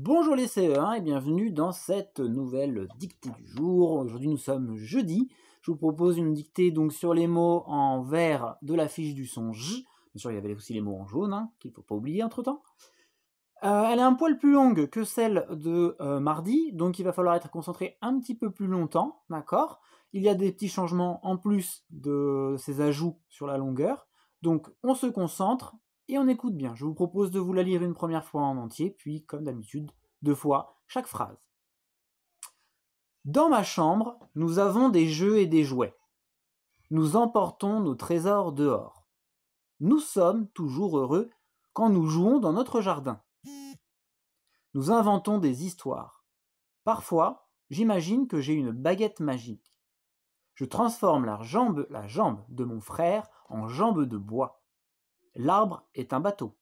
Bonjour les CE1 et bienvenue dans cette nouvelle dictée du jour. Aujourd'hui nous sommes jeudi. Je vous propose une dictée donc sur les mots en vert de la fiche du son J. Bien sûr il y avait aussi les mots en jaune hein, qu'il ne faut pas oublier entre temps. Euh, elle est un poil plus longue que celle de euh, mardi, donc il va falloir être concentré un petit peu plus longtemps, d'accord Il y a des petits changements en plus de ces ajouts sur la longueur, donc on se concentre, et on écoute bien. Je vous propose de vous la lire une première fois en entier, puis, comme d'habitude, deux fois chaque phrase. Dans ma chambre, nous avons des jeux et des jouets. Nous emportons nos trésors dehors. Nous sommes toujours heureux quand nous jouons dans notre jardin. Nous inventons des histoires. Parfois, j'imagine que j'ai une baguette magique. Je transforme la jambe, la jambe de mon frère en jambe de bois. L'arbre est un bateau.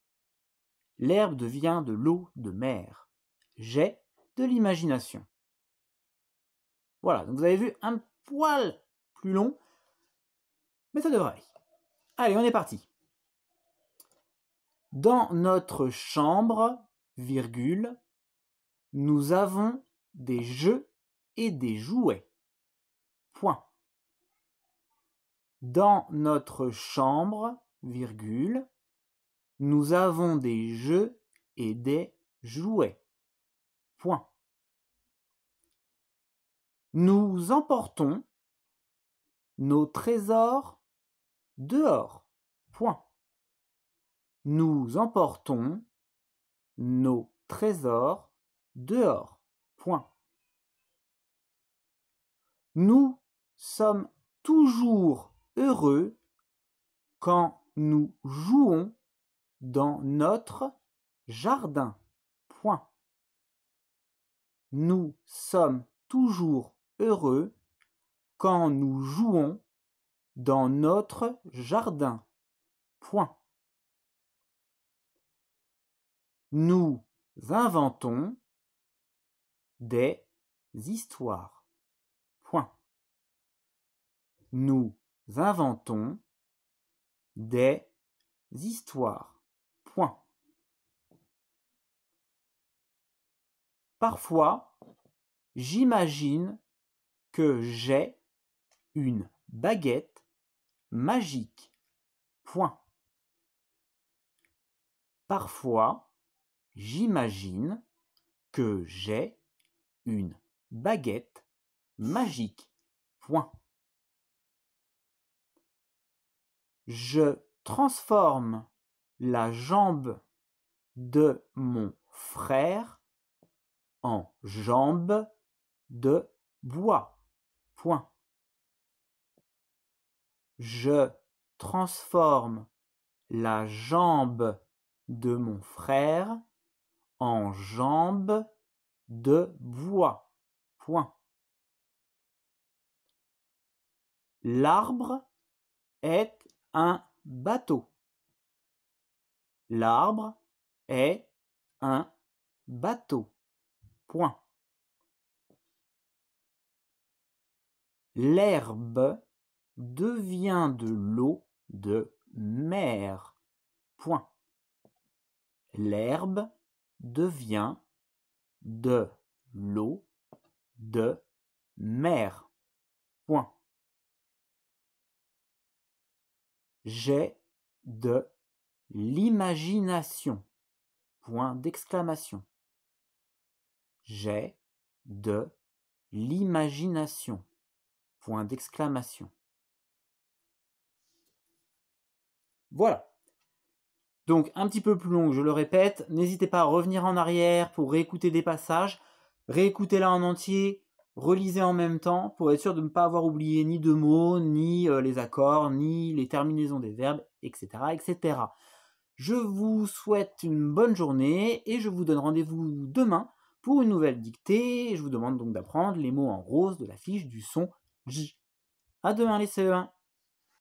L'herbe devient de l'eau de mer. J'ai de l'imagination. Voilà, donc vous avez vu un poil plus long, mais ça devrait aller. Allez, on est parti. Dans notre chambre, virgule, nous avons des jeux et des jouets. Point. Dans notre chambre, virgule, nous avons des jeux et des jouets. Point. Nous emportons nos trésors dehors. Point. Nous emportons nos trésors dehors. Point. Nous sommes toujours heureux quand nous jouons dans notre jardin. Point. Nous sommes toujours heureux quand nous jouons dans notre jardin. Point. Nous inventons des histoires. Point. Nous inventons des histoires. Point. Parfois, j'imagine que j'ai une baguette magique. Point. Parfois, j'imagine que j'ai une baguette magique. Point. Je transforme la jambe de mon frère en jambe de bois. Point. Je transforme la jambe de mon frère en jambe de bois. Point. L'arbre est un bateau. L'arbre est un bateau. Point. L'herbe devient de l'eau de mer. Point. L'herbe devient de l'eau de mer. Point. J'ai de l'imagination. Point d'exclamation. J'ai de l'imagination. Point d'exclamation. Voilà. Donc un petit peu plus long, je le répète, n'hésitez pas à revenir en arrière pour réécouter des passages, réécoutez-la en entier, relisez en même temps pour être sûr de ne pas avoir oublié ni deux mots, ni euh, les accords, ni les terminaisons des verbes, etc., etc. Je vous souhaite une bonne journée et je vous donne rendez-vous demain pour une nouvelle dictée. Je vous demande donc d'apprendre les mots en rose de la fiche du son J. À demain les CE1